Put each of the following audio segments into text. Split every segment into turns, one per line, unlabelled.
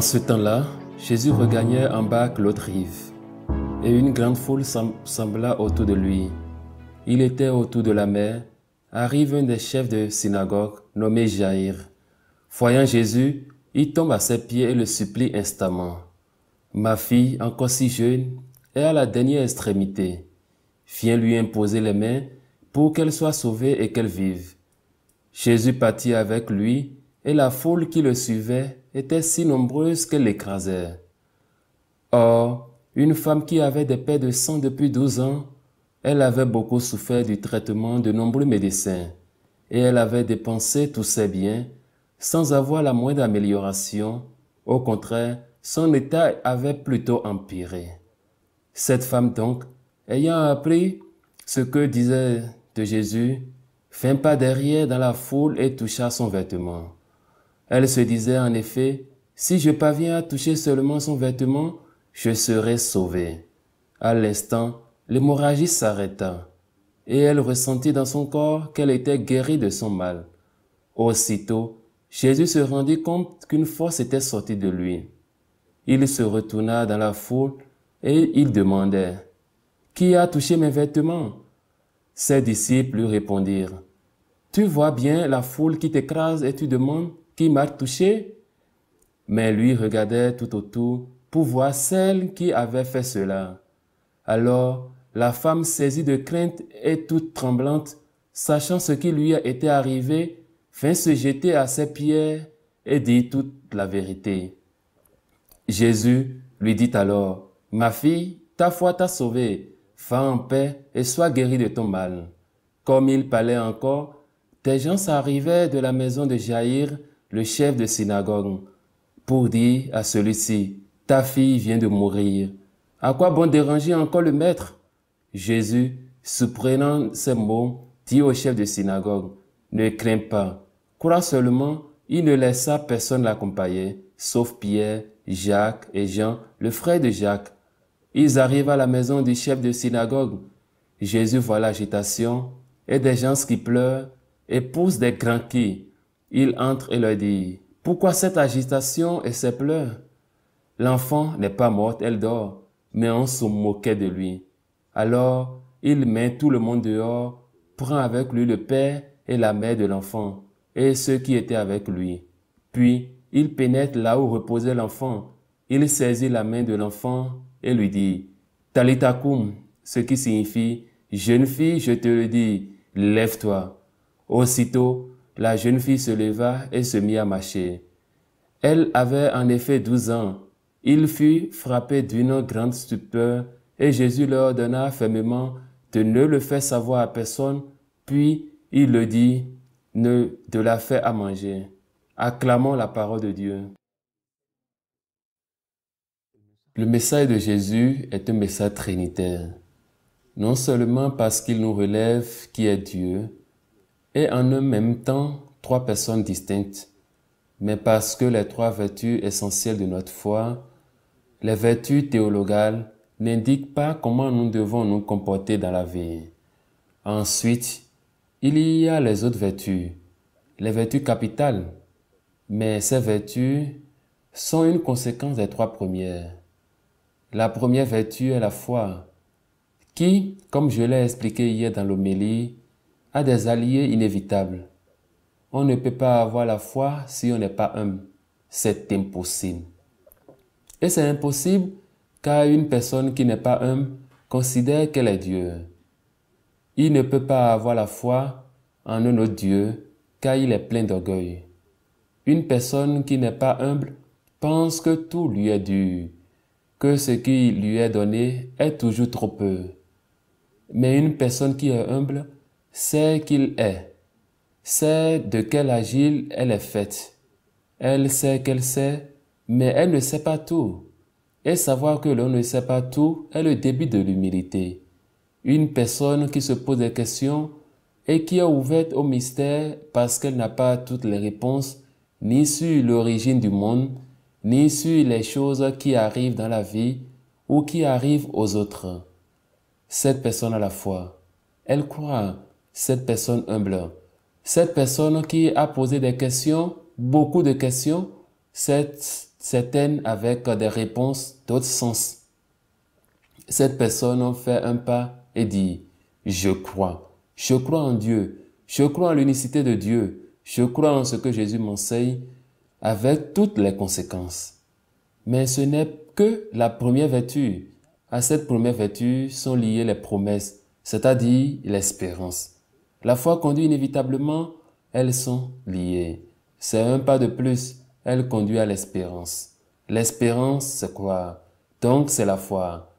En ce temps-là, Jésus regagnait en bas l'autre rive, et une grande foule s'assembla autour de lui. Il était autour de la mer. Arrive un des chefs de synagogue, nommé Jaïr. Voyant Jésus, il tombe à ses pieds et le supplie instamment. Ma fille, encore si jeune, est à la dernière extrémité. Viens lui imposer les mains pour qu'elle soit sauvée et qu'elle vive. Jésus partit avec lui, et la foule qui le suivait étaient si nombreuses qu'elles l'écrasèrent. Or, une femme qui avait des paix de sang depuis douze ans, elle avait beaucoup souffert du traitement de nombreux médecins, et elle avait dépensé tous ses biens sans avoir la moindre amélioration, au contraire, son état avait plutôt empiré. Cette femme donc, ayant appris ce que disait de Jésus, un pas derrière dans la foule et toucha son vêtement. Elle se disait en effet, si je parviens à toucher seulement son vêtement, je serai sauvée. À l'instant, l'hémorragie s'arrêta, et elle ressentit dans son corps qu'elle était guérie de son mal. Aussitôt, Jésus se rendit compte qu'une force était sortie de lui. Il se retourna dans la foule et il demandait, Qui a touché mes vêtements Ses disciples lui répondirent, Tu vois bien la foule qui t'écrase et tu demandes, qui m'a touché. Mais lui regardait tout autour pour voir celle qui avait fait cela. Alors la femme saisie de crainte et toute tremblante, sachant ce qui lui était arrivé, vint se jeter à ses pieds et dit toute la vérité. Jésus lui dit alors, Ma fille, ta foi t'a sauvée, va en paix et sois guérie de ton mal. Comme il parlait encore, des gens s'arrivaient de la maison de Jaïr le chef de synagogue, pour dire à celui-ci, Ta fille vient de mourir. À quoi bon déranger encore le maître Jésus, souprenant ces mots, dit au chef de synagogue, Ne crains pas, crois seulement, il ne laissa personne l'accompagner, sauf Pierre, Jacques et Jean, le frère de Jacques. Ils arrivent à la maison du chef de synagogue. Jésus voit l'agitation et des gens qui pleurent et poussent des grands cris. Il entre et leur dit, Pourquoi cette agitation et ces pleurs L'enfant n'est pas morte, elle dort, mais on se moquait de lui. Alors il met tout le monde dehors, prend avec lui le père et la mère de l'enfant, et ceux qui étaient avec lui. Puis il pénètre là où reposait l'enfant. Il saisit la main de l'enfant et lui dit, Talitakum, ce qui signifie, jeune fille, je te le dis, lève-toi. Aussitôt, la jeune fille se leva et se mit à marcher. Elle avait en effet douze ans. Il fut frappé d'une grande stupeur, et Jésus leur ordonna fermement de ne le faire savoir à personne, puis il le dit, ne de la faire à manger. Acclamons la parole de Dieu. Le message de Jésus est un message trinitaire, non seulement parce qu'il nous relève qui est Dieu, et en un même temps trois personnes distinctes, mais parce que les trois vertus essentielles de notre foi, les vertus théologales, n'indiquent pas comment nous devons nous comporter dans la vie. Ensuite, il y a les autres vertus, les vertus capitales, mais ces vertus sont une conséquence des trois premières. La première vertu est la foi, qui, comme je l'ai expliqué hier dans l'homélie, à des alliés inévitables. On ne peut pas avoir la foi si on n'est pas humble. C'est impossible. Et c'est impossible car une personne qui n'est pas humble considère qu'elle est Dieu. Il ne peut pas avoir la foi en un autre Dieu car il est plein d'orgueil. Une personne qui n'est pas humble pense que tout lui est dû, que ce qui lui est donné est toujours trop peu. Mais une personne qui est humble sait qu'il est, sait de quel agile elle est faite. Elle sait qu'elle sait, mais elle ne sait pas tout. Et savoir que l'on ne sait pas tout est le début de l'humilité. Une personne qui se pose des questions et qui est ouverte au mystère parce qu'elle n'a pas toutes les réponses, ni sur l'origine du monde, ni sur les choses qui arrivent dans la vie ou qui arrivent aux autres. Cette personne à la fois, elle croit cette personne humble. Cette personne qui a posé des questions, beaucoup de questions, certaines avec des réponses d'autres sens. Cette personne fait un pas et dit, je crois, je crois en Dieu, je crois en l'unicité de Dieu, je crois en ce que Jésus m'enseigne, avec toutes les conséquences. Mais ce n'est que la première vertu. À cette première vertu sont liées les promesses, c'est-à-dire l'espérance. La foi conduit inévitablement, elles sont liées. C'est un pas de plus, elle conduit à l'espérance. L'espérance, c'est quoi Donc c'est la foi.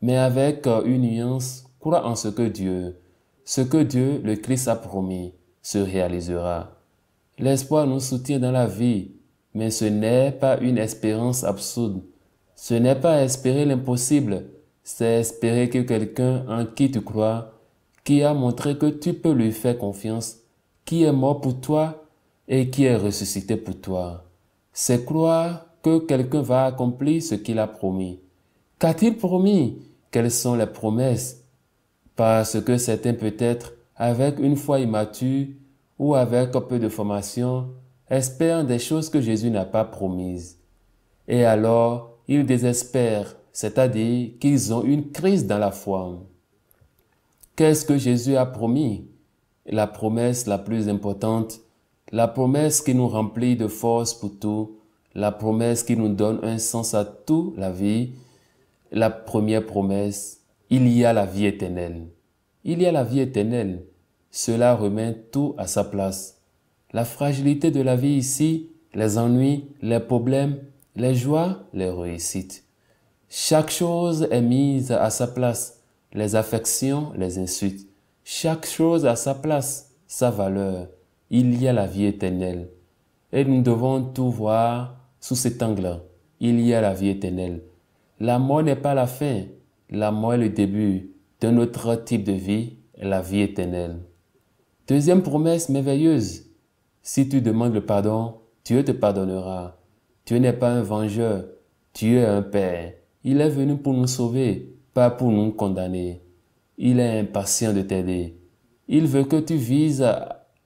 Mais avec euh, une nuance, crois en ce que Dieu, ce que Dieu, le Christ a promis, se réalisera. L'espoir nous soutient dans la vie, mais ce n'est pas une espérance absurde. Ce n'est pas espérer l'impossible, c'est espérer que quelqu'un en qui tu crois qui a montré que tu peux lui faire confiance, qui est mort pour toi et qui est ressuscité pour toi. C'est croire que quelqu'un va accomplir ce qu'il a promis. Qu'a-t-il promis Quelles sont les promesses Parce que certains peut-être, avec une foi immature ou avec un peu de formation, espèrent des choses que Jésus n'a pas promises. Et alors, ils désespèrent, c'est-à-dire qu'ils ont une crise dans la foi. Qu'est-ce que Jésus a promis La promesse la plus importante, la promesse qui nous remplit de force pour tout, la promesse qui nous donne un sens à tout la vie. La première promesse, il y a la vie éternelle. Il y a la vie éternelle. Cela remet tout à sa place. La fragilité de la vie ici, les ennuis, les problèmes, les joies, les réussites. Chaque chose est mise à sa place les affections, les insultes. Chaque chose a sa place, sa valeur. Il y a la vie éternelle. Et nous devons tout voir sous cet angle. Il y a la vie éternelle. La mort n'est pas la fin. La mort est le début d'un autre type de vie, la vie éternelle. Deuxième promesse merveilleuse. Si tu demandes le pardon, Dieu te pardonnera. Dieu n'est pas un vengeur. Dieu est un Père. Il est venu pour nous sauver pas pour nous condamner. Il est impatient de t'aider. Il veut que tu vises,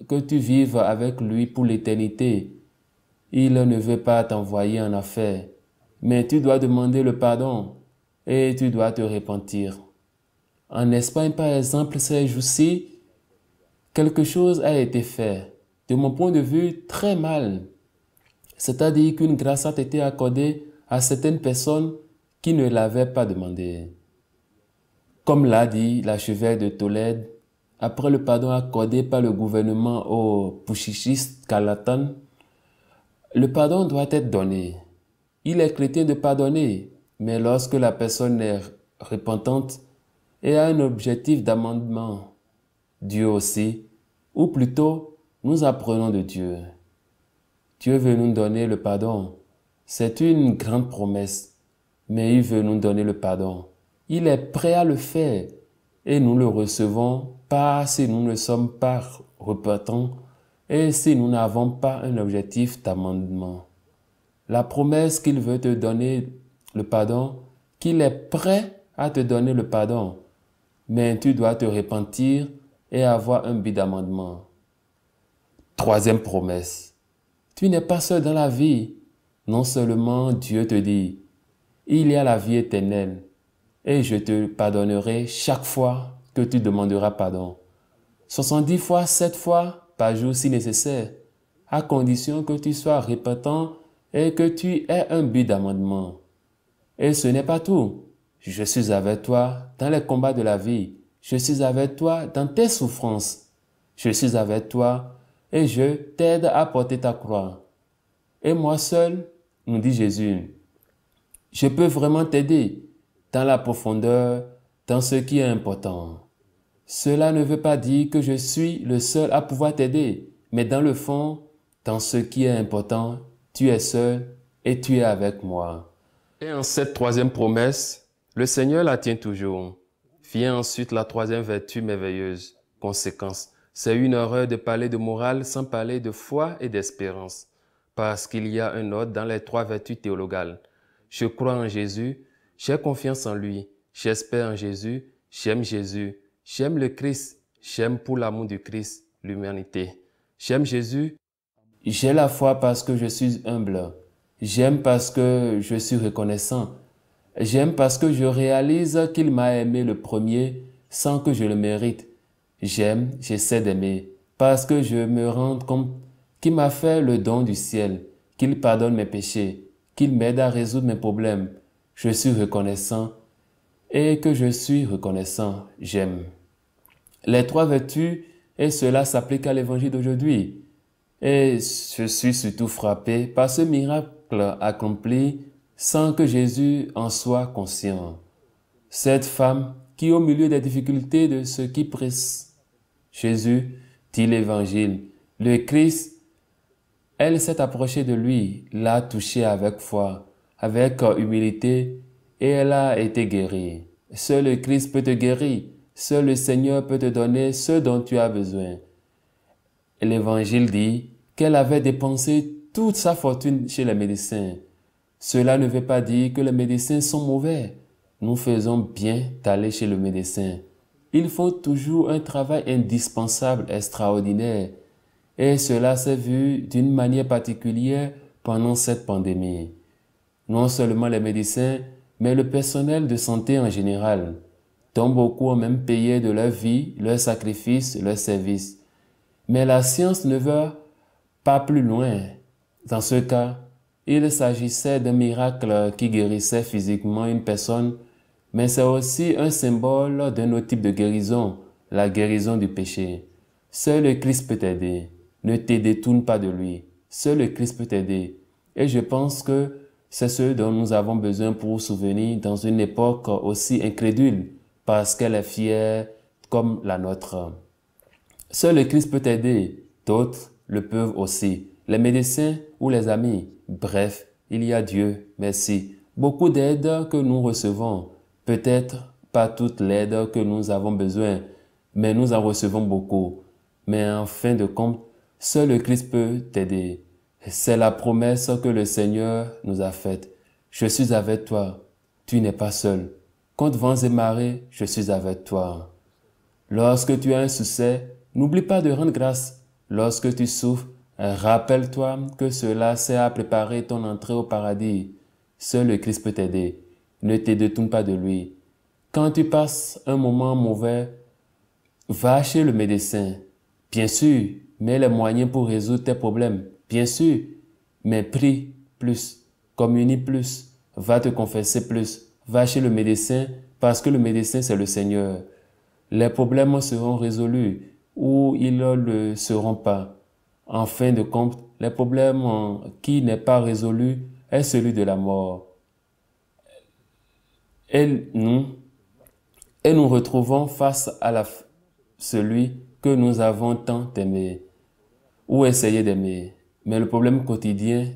que tu vives avec lui pour l'éternité. Il ne veut pas t'envoyer en affaire, mais tu dois demander le pardon et tu dois te repentir. En Espagne, par exemple, ces jours-ci, quelque chose a été fait, de mon point de vue, très mal. C'est-à-dire qu'une grâce a été accordée à certaines personnes qui ne l'avaient pas demandé. Comme l'a dit l'archevêque de Tolède, après le pardon accordé par le gouvernement au Pouchichiste Kalatan, le pardon doit être donné. Il est chrétien de pardonner, mais lorsque la personne est repentante et a un objectif d'amendement, Dieu aussi, ou plutôt nous apprenons de Dieu. Dieu veut nous donner le pardon. C'est une grande promesse, mais il veut nous donner le pardon. Il est prêt à le faire et nous le recevons pas si nous ne sommes pas repentants et si nous n'avons pas un objectif d'amendement. La promesse qu'il veut te donner le pardon, qu'il est prêt à te donner le pardon, mais tu dois te repentir et avoir un but d'amendement. Troisième promesse. Tu n'es pas seul dans la vie. Non seulement Dieu te dit, il y a la vie éternelle, et je te pardonnerai chaque fois que tu demanderas pardon. 70 fois, 7 fois par jour si nécessaire, à condition que tu sois repentant et que tu aies un but d'amendement. Et ce n'est pas tout. Je suis avec toi dans les combats de la vie. Je suis avec toi dans tes souffrances. Je suis avec toi et je t'aide à porter ta croix. Et moi seul, nous dit Jésus, je peux vraiment t'aider dans la profondeur, dans ce qui est important. Cela ne veut pas dire que je suis le seul à pouvoir t'aider, mais dans le fond, dans ce qui est important, tu es seul et tu es avec moi. Et en cette troisième promesse, le Seigneur la tient toujours. Vient ensuite la troisième vertu merveilleuse, conséquence. C'est une erreur de parler de morale sans parler de foi et d'espérance, parce qu'il y a un ordre dans les trois vertus théologales. Je crois en Jésus, j'ai confiance en lui. J'espère en Jésus. J'aime Jésus. J'aime le Christ. J'aime pour l'amour du Christ l'humanité. J'aime Jésus. J'ai la foi parce que je suis humble. J'aime parce que je suis reconnaissant. J'aime parce que je réalise qu'il m'a aimé le premier sans que je le mérite. J'aime, j'essaie d'aimer parce que je me rends compte qu'il m'a fait le don du ciel, qu'il pardonne mes péchés, qu'il m'aide à résoudre mes problèmes, je suis reconnaissant et que je suis reconnaissant, j'aime. Les trois vertus, et cela s'applique à l'évangile d'aujourd'hui. Et je suis surtout frappé par ce miracle accompli sans que Jésus en soit conscient. Cette femme qui, au milieu des difficultés de ce qui presse Jésus, dit l'évangile, le Christ, elle s'est approchée de lui, l'a touchée avec foi avec humilité et elle a été guérie. Seul le Christ peut te guérir. Seul le Seigneur peut te donner ce dont tu as besoin. L'Évangile dit qu'elle avait dépensé toute sa fortune chez les médecins. Cela ne veut pas dire que les médecins sont mauvais. Nous faisons bien d'aller chez le médecin. Ils font toujours un travail indispensable, extraordinaire. Et cela s'est vu d'une manière particulière pendant cette pandémie non seulement les médecins, mais le personnel de santé en général, dont beaucoup ont même payé de leur vie, leur sacrifice, leur service. Mais la science ne va pas plus loin. Dans ce cas, il s'agissait d'un miracle qui guérissait physiquement une personne, mais c'est aussi un symbole d'un autre type de guérison, la guérison du péché. Seul le Christ peut t'aider. Ne te détourne pas de lui. Seul le Christ peut t'aider. Et je pense que c'est ce dont nous avons besoin pour souvenir dans une époque aussi incrédule, parce qu'elle est fière comme la nôtre. Seul le Christ peut aider, d'autres le peuvent aussi, les médecins ou les amis. Bref, il y a Dieu, merci. Beaucoup d'aide que nous recevons, peut-être pas toute l'aide que nous avons besoin, mais nous en recevons beaucoup. Mais en fin de compte, seul le Christ peut t'aider. C'est la promesse que le Seigneur nous a faite. Je suis avec toi. Tu n'es pas seul. Quand vents et marées, je suis avec toi. Lorsque tu as un succès, n'oublie pas de rendre grâce. Lorsque tu souffres, rappelle-toi que cela sert à préparer ton entrée au paradis. Seul le Christ peut t'aider. Ne te pas de lui. Quand tu passes un moment mauvais, va chez le médecin. Bien sûr, mets les moyens pour résoudre tes problèmes. Bien sûr, mais prie plus, communie plus, va te confesser plus, va chez le médecin, parce que le médecin, c'est le Seigneur. Les problèmes seront résolus ou ils ne le seront pas. En fin de compte, le problème qui n'est pas résolu est celui de la mort. Et nous, et nous retrouvons face à celui que nous avons tant aimé ou essayé d'aimer. Mais le problème quotidien,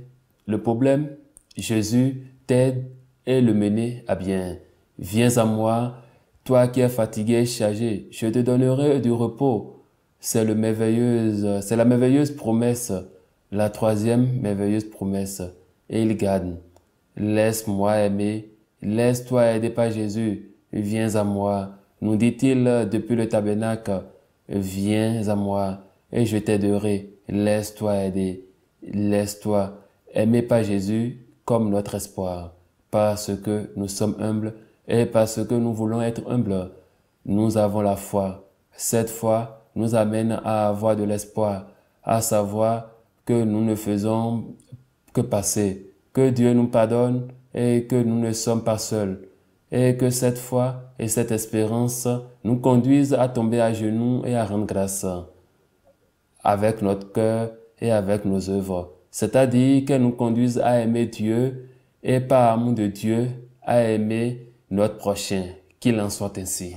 le problème, Jésus t'aide et le mener à bien. Viens à moi, toi qui es fatigué et chargé, je te donnerai du repos. C'est le merveilleuse, c'est la merveilleuse promesse, la troisième merveilleuse promesse. Et il garde. Laisse-moi aimer, laisse-toi aider par Jésus. Viens à moi, nous dit-il depuis le tabernacle. Viens à moi et je t'aiderai. Laisse-toi aider. Laisse-toi aimer par Jésus comme notre espoir, parce que nous sommes humbles et parce que nous voulons être humbles. Nous avons la foi. Cette foi nous amène à avoir de l'espoir, à savoir que nous ne faisons que passer, que Dieu nous pardonne et que nous ne sommes pas seuls, et que cette foi et cette espérance nous conduisent à tomber à genoux et à rendre grâce. Avec notre cœur, et avec nos œuvres, c'est-à-dire qu'elles nous conduisent à aimer Dieu et par amour de Dieu, à aimer notre prochain. Qu'il en soit ainsi.